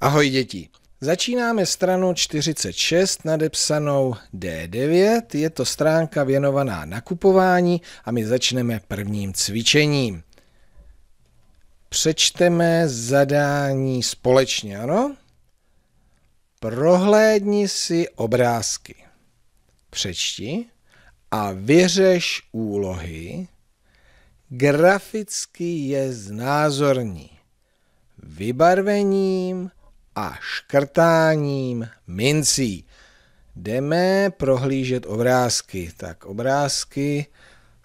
Ahoj děti. Začínáme stranu 46 nadepsanou D9. Je to stránka věnovaná nakupování a my začneme prvním cvičením. Přečteme zadání společně, ano? Prohlédni si obrázky. Přečti a vyřeš úlohy. Graficky je znázorní. Vybarvením, a škrtáním mincí. Jdeme prohlížet obrázky. Tak obrázky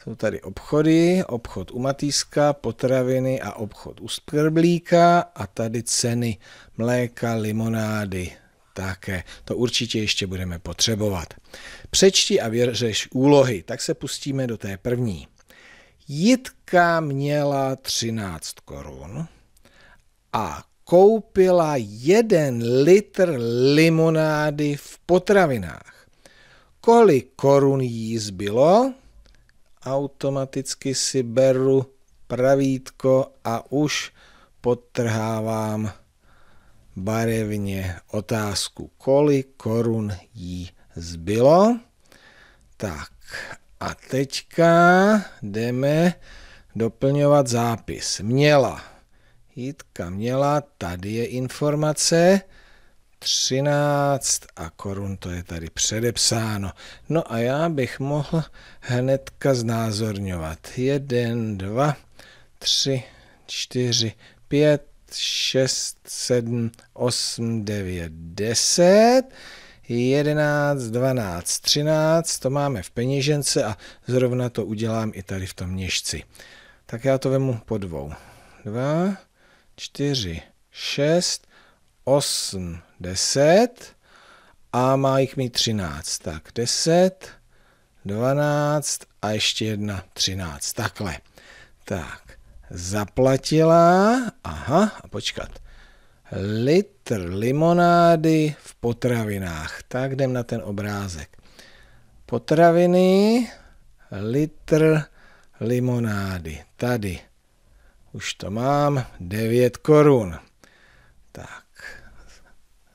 jsou tady obchody, obchod u Matýska, potraviny a obchod u Skrblíka a tady ceny mléka, limonády, také. To určitě ještě budeme potřebovat. Přečti a věřeš úlohy, tak se pustíme do té první. Jitka měla 13 korun a koupila jeden litr limonády v potravinách. Kolik korun jí zbylo? Automaticky si beru pravítko a už podtrhávám barevně otázku, kolik korun jí zbylo. Tak a teďka jdeme doplňovat zápis. Měla Jitka měla, tady je informace, 13 a korun, to je tady předepsáno. No a já bych mohl hnedka znázorňovat. 1, 2, 3, 4, 5, 6, 7, 8, 9, 10, 11, 12, 13, to máme v peněžence a zrovna to udělám i tady v tom měšci. Tak já to vemu po dvou. 2, 4, 6, 8, 10 a má jich mít 13. Tak 10, 12 a ještě jedna 13. Takhle. Tak, zaplatila, aha, a počkat, litr limonády v potravinách. Tak jdem na ten obrázek. Potraviny, litr limonády. Tady už to mám, 9 korun. Tak,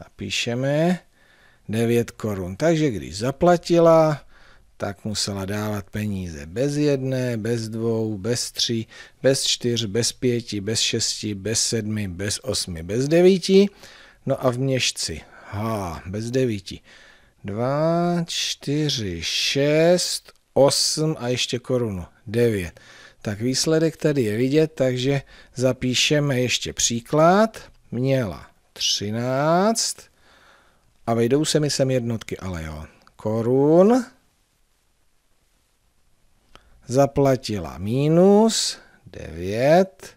napíšeme 9 korun. Takže když zaplatila, tak musela dávat peníze bez jedné, bez dvou, bez tří, bez čtyř, bez pěti, bez šesti, bez sedmi, bez osmi, bez devíti. No a v měšci, ha, bez devíti. Dva, čtyři, šest, osm a ještě korunu, devět. Tak výsledek tady je vidět, takže zapíšeme ještě příklad. Měla 13 a vejdou se mi sem jednotky, ale jo, korun. Zaplatila minus 9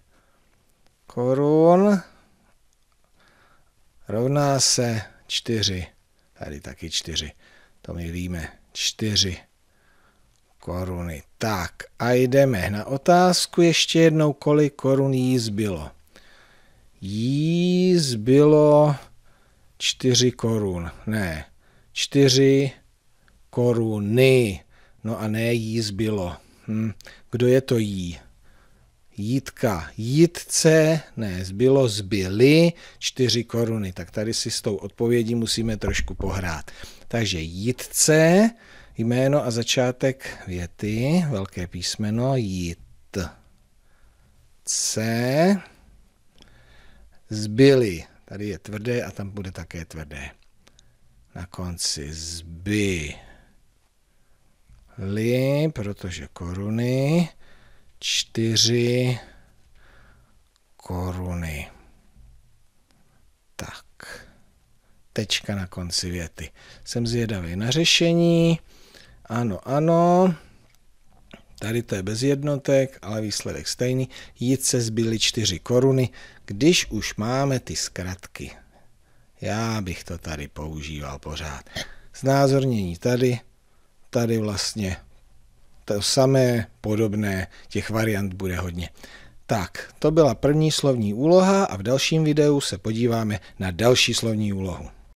korun rovná se 4. Tady taky 4. To my víme. 4 koruny. Tak a jdeme na otázku ještě jednou, kolik korun jí zbylo. Jí zbylo 4 korun, ne, 4 koruny, no a ne jí zbylo. Hm. Kdo je to jí? Jítka, jítce, ne, zbylo, zbyly 4 koruny. Tak tady si s tou odpovědí musíme trošku pohrát. Takže jítce, Jméno a začátek věty, velké písmeno, jit. C. Zbyly. Tady je tvrdé a tam bude také tvrdé. Na konci zby. Li, protože koruny. Čtyři koruny. Tak. Tečka na konci věty. Jsem zvědavý na řešení. Ano, ano. Tady to je bez jednotek, ale výsledek stejný. se zbyly 4 koruny, když už máme ty zkratky. Já bych to tady používal pořád. Znázornění tady, tady vlastně to samé podobné, těch variant bude hodně. Tak, to byla první slovní úloha a v dalším videu se podíváme na další slovní úlohu.